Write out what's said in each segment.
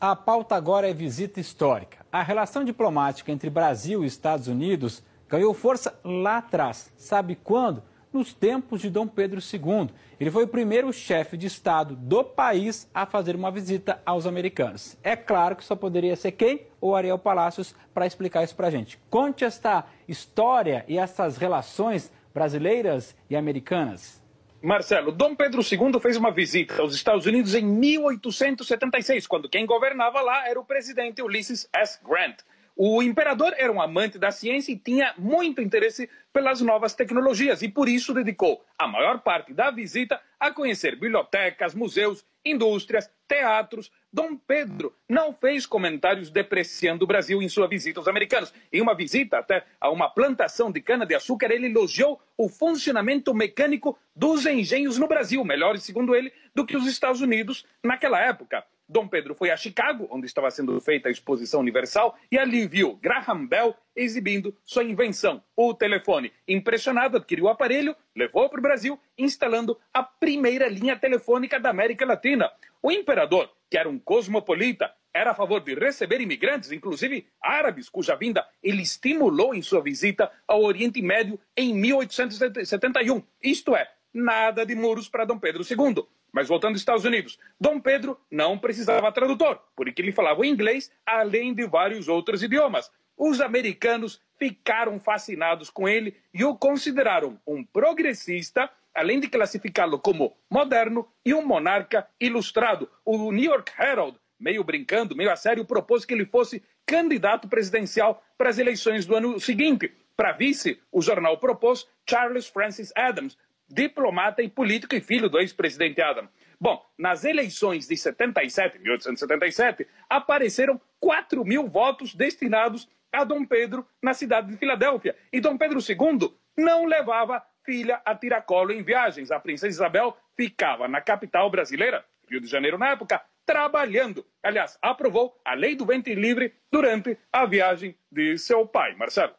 A pauta agora é visita histórica. A relação diplomática entre Brasil e Estados Unidos ganhou força lá atrás. Sabe quando? Nos tempos de Dom Pedro II. Ele foi o primeiro chefe de Estado do país a fazer uma visita aos americanos. É claro que só poderia ser quem? O Ariel Palacios para explicar isso para a gente. Conte esta história e essas relações brasileiras e americanas. Marcelo, Dom Pedro II fez uma visita aos Estados Unidos em 1876, quando quem governava lá era o presidente Ulysses S. Grant. O imperador era um amante da ciência e tinha muito interesse pelas novas tecnologias e por isso dedicou a maior parte da visita a conhecer bibliotecas, museus indústrias, teatros. Dom Pedro não fez comentários depreciando o Brasil em sua visita aos americanos. Em uma visita até a uma plantação de cana-de-açúcar, ele elogiou o funcionamento mecânico dos engenhos no Brasil, melhores, segundo ele, do que os Estados Unidos naquela época. Dom Pedro foi a Chicago, onde estava sendo feita a Exposição Universal, e ali viu Graham Bell exibindo sua invenção, o telefone. Impressionado, adquiriu o aparelho, levou para o Brasil, instalando a primeira linha telefônica da América Latina. O imperador, que era um cosmopolita, era a favor de receber imigrantes, inclusive árabes, cuja vinda ele estimulou em sua visita ao Oriente Médio em 1871. Isto é, nada de muros para Dom Pedro II. Mas voltando aos Estados Unidos, Dom Pedro não precisava tradutor, porque ele falava inglês, além de vários outros idiomas. Os americanos ficaram fascinados com ele e o consideraram um progressista, além de classificá-lo como moderno e um monarca ilustrado. O New York Herald, meio brincando, meio a sério, propôs que ele fosse candidato presidencial para as eleições do ano seguinte. Para vice, o jornal propôs Charles Francis Adams, diplomata e político e filho do ex-presidente Adam. Bom, nas eleições de 77, 1877, apareceram 4 mil votos destinados a Dom Pedro na cidade de Filadélfia. E Dom Pedro II não levava filha a tiracolo em viagens. A princesa Isabel ficava na capital brasileira, Rio de Janeiro na época, trabalhando. Aliás, aprovou a lei do ventre livre durante a viagem de seu pai, Marcelo.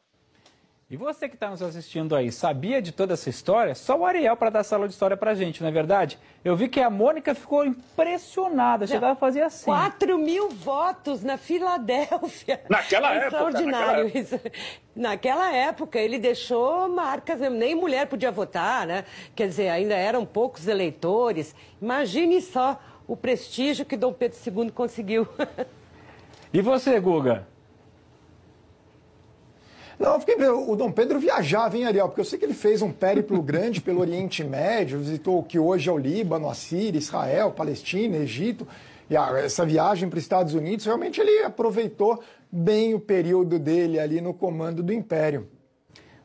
E você que está nos assistindo aí, sabia de toda essa história? Só o Ariel para dar sala de história para gente, não é verdade? Eu vi que a Mônica ficou impressionada, chegava a fazer assim. 4 mil votos na Filadélfia. Naquela é época. Extraordinário isso. Naquela época, ele deixou marcas, nem mulher podia votar, né? Quer dizer, ainda eram poucos eleitores. Imagine só o prestígio que Dom Pedro II conseguiu. E você, Guga? Não, fiquei o Dom Pedro viajava, hein, Ariel? Porque eu sei que ele fez um périplo grande pelo Oriente Médio, visitou o que hoje é o Líbano, a Síria, Israel, Palestina, Egito. E a, essa viagem para os Estados Unidos, realmente ele aproveitou bem o período dele ali no comando do Império.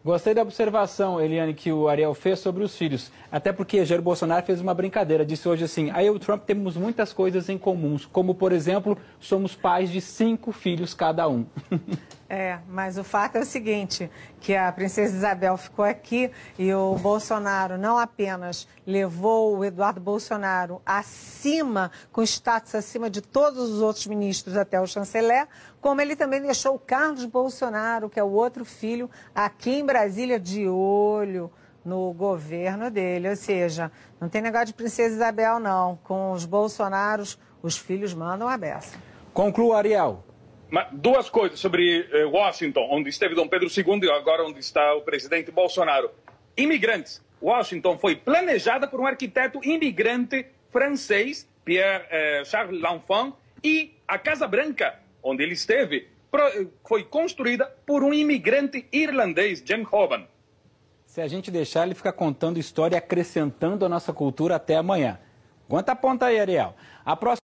Gostei da observação, Eliane, que o Ariel fez sobre os filhos. Até porque Jair Bolsonaro fez uma brincadeira, disse hoje assim: aí o Trump temos muitas coisas em comuns, como por exemplo, somos pais de cinco filhos cada um. É, mas o fato é o seguinte, que a princesa Isabel ficou aqui e o Bolsonaro não apenas levou o Eduardo Bolsonaro acima, com status acima de todos os outros ministros até o chanceler, como ele também deixou o Carlos Bolsonaro, que é o outro filho, aqui em Brasília de olho no governo dele. Ou seja, não tem negócio de princesa Isabel não, com os Bolsonaros os filhos mandam a beça. Conclua, Ariel. Duas coisas sobre eh, Washington, onde esteve Dom Pedro II e agora onde está o presidente Bolsonaro. Imigrantes. Washington foi planejada por um arquiteto imigrante francês, Pierre eh, Charles L'Enfant, e a Casa Branca, onde ele esteve, eh, foi construída por um imigrante irlandês, Jim Hoban. Se a gente deixar, ele fica contando história e acrescentando a nossa cultura até amanhã. Quanta ponta aí, Ariel. A próxima...